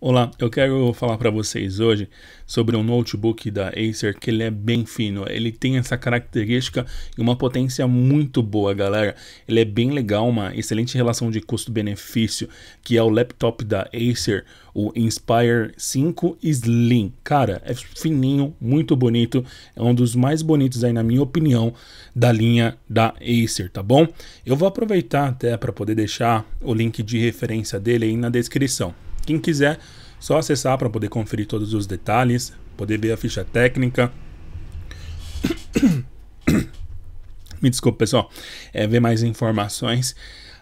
Olá, eu quero falar para vocês hoje sobre um notebook da Acer que ele é bem fino, ele tem essa característica e uma potência muito boa, galera. Ele é bem legal, uma excelente relação de custo-benefício, que é o laptop da Acer, o Inspire 5 Slim. Cara, é fininho, muito bonito, é um dos mais bonitos aí na minha opinião da linha da Acer, tá bom? Eu vou aproveitar até para poder deixar o link de referência dele aí na descrição. Quem quiser, só acessar para poder conferir todos os detalhes, poder ver a ficha técnica. Me desculpa, pessoal. É ver mais informações.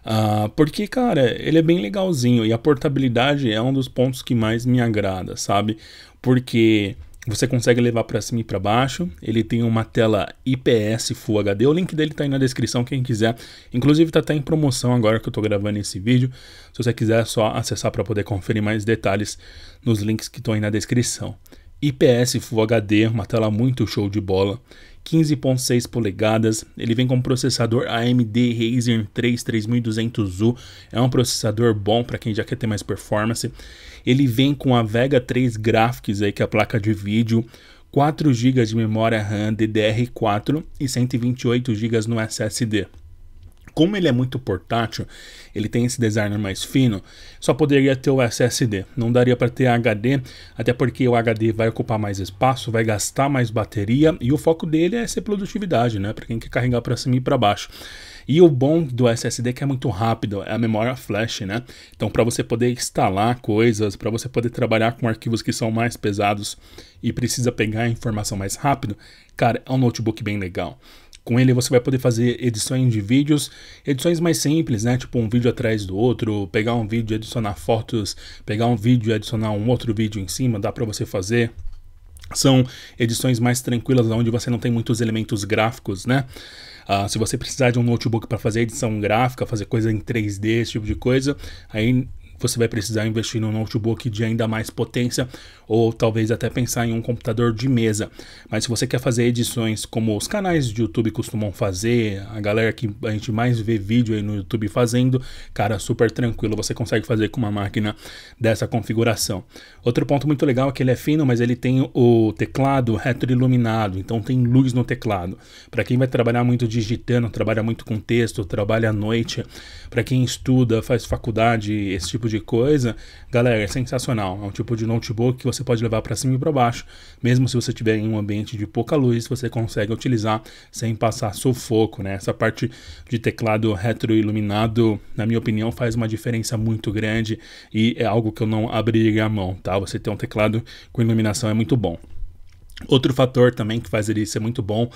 Uh, porque, cara, ele é bem legalzinho e a portabilidade é um dos pontos que mais me agrada, sabe? Porque você consegue levar para cima e para baixo. Ele tem uma tela IPS Full HD. O link dele está aí na descrição, quem quiser. Inclusive está até em promoção agora que eu estou gravando esse vídeo. Se você quiser, é só acessar para poder conferir mais detalhes nos links que estão aí na descrição. IPS Full HD, uma tela muito show de bola. 15.6 polegadas. Ele vem com processador AMD Ryzen 3 3200U. É um processador bom para quem já quer ter mais performance. Ele vem com a Vega 3 Graphics aí que é a placa de vídeo. 4 GB de memória RAM DDR4 e 128 GB no SSD. Como ele é muito portátil, ele tem esse design mais fino, só poderia ter o SSD. Não daria para ter HD, até porque o HD vai ocupar mais espaço, vai gastar mais bateria e o foco dele é ser produtividade, né? Para quem quer carregar para cima e para baixo. E o bom do SSD é que é muito rápido, é a memória flash, né? Então, para você poder instalar coisas, para você poder trabalhar com arquivos que são mais pesados e precisa pegar a informação mais rápido, cara, é um notebook bem legal. Com ele você vai poder fazer edições de vídeos, edições mais simples, né? Tipo um vídeo atrás do outro, pegar um vídeo e adicionar fotos, pegar um vídeo e adicionar um outro vídeo em cima, dá para você fazer. São edições mais tranquilas, onde você não tem muitos elementos gráficos, né? Uh, se você precisar de um notebook para fazer edição gráfica, fazer coisa em 3D, esse tipo de coisa, aí você vai precisar investir num notebook de ainda mais potência ou talvez até pensar em um computador de mesa. Mas se você quer fazer edições como os canais de YouTube costumam fazer, a galera que a gente mais vê vídeo aí no YouTube fazendo, cara, super tranquilo, você consegue fazer com uma máquina dessa configuração. Outro ponto muito legal é que ele é fino, mas ele tem o teclado retroiluminado, então tem luz no teclado. Para quem vai trabalhar muito digitando, trabalha muito com texto, trabalha à noite, para quem estuda, faz faculdade, esse tipo de de coisa, galera, é sensacional. É um tipo de notebook que você pode levar para cima e para baixo, mesmo se você tiver em um ambiente de pouca luz, você consegue utilizar sem passar sufoco, né? Essa parte de teclado retroiluminado, na minha opinião, faz uma diferença muito grande e é algo que eu não abriria a mão, tá? Você ter um teclado com iluminação é muito bom. Outro fator também que faz ele ser muito bom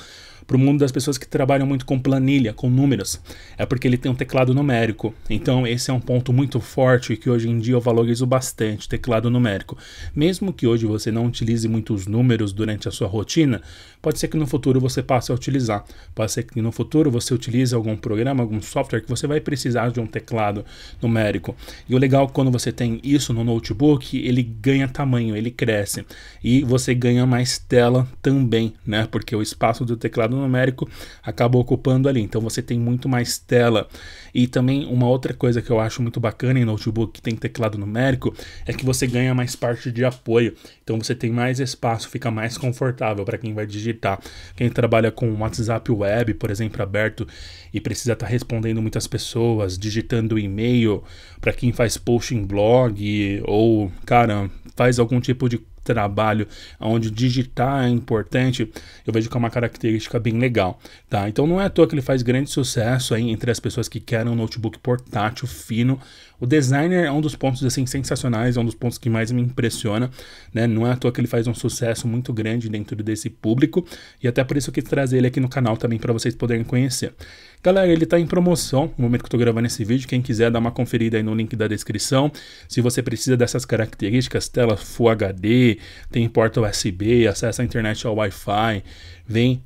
para o mundo das pessoas que trabalham muito com planilha, com números, é porque ele tem um teclado numérico. Então, esse é um ponto muito forte e que hoje em dia eu valorizo bastante, teclado numérico. Mesmo que hoje você não utilize muitos números durante a sua rotina, pode ser que no futuro você passe a utilizar. Pode ser que no futuro você utilize algum programa, algum software que você vai precisar de um teclado numérico. E o legal é quando você tem isso no notebook, ele ganha tamanho, ele cresce e você ganha mais tela também, né? Porque o espaço do teclado numérico acaba ocupando ali. Então você tem muito mais tela. E também uma outra coisa que eu acho muito bacana em notebook que tem teclado numérico é que você ganha mais parte de apoio. Então você tem mais espaço, fica mais confortável para quem vai digitar. Quem trabalha com WhatsApp web, por exemplo, aberto e precisa estar tá respondendo muitas pessoas, digitando e-mail, para quem faz post em blog ou, cara, faz algum tipo de trabalho onde digitar é importante, eu vejo que é uma característica bem legal, tá? Então não é à toa que ele faz grande sucesso aí entre as pessoas que querem um notebook portátil fino. O designer é um dos pontos assim sensacionais, é um dos pontos que mais me impressiona, né? Não é à toa que ele faz um sucesso muito grande dentro desse público e até por isso eu quis trazer ele aqui no canal também para vocês poderem conhecer. Galera, ele está em promoção no momento que eu estou gravando esse vídeo. Quem quiser dar uma conferida aí no link da descrição. Se você precisa dessas características, tela Full HD, tem porta USB, acesso à internet ao Wi-Fi, vem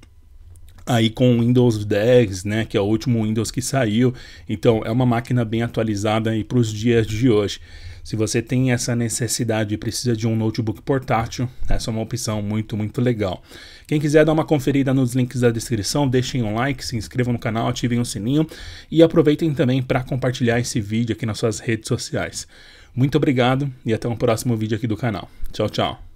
aí com o Windows 10, né, que é o último Windows que saiu. Então, é uma máquina bem atualizada aí para os dias de hoje. Se você tem essa necessidade e precisa de um notebook portátil, essa é uma opção muito, muito legal. Quem quiser dar uma conferida nos links da descrição, deixem um like, se inscrevam no canal, ativem o sininho e aproveitem também para compartilhar esse vídeo aqui nas suas redes sociais. Muito obrigado e até um próximo vídeo aqui do canal. Tchau, tchau.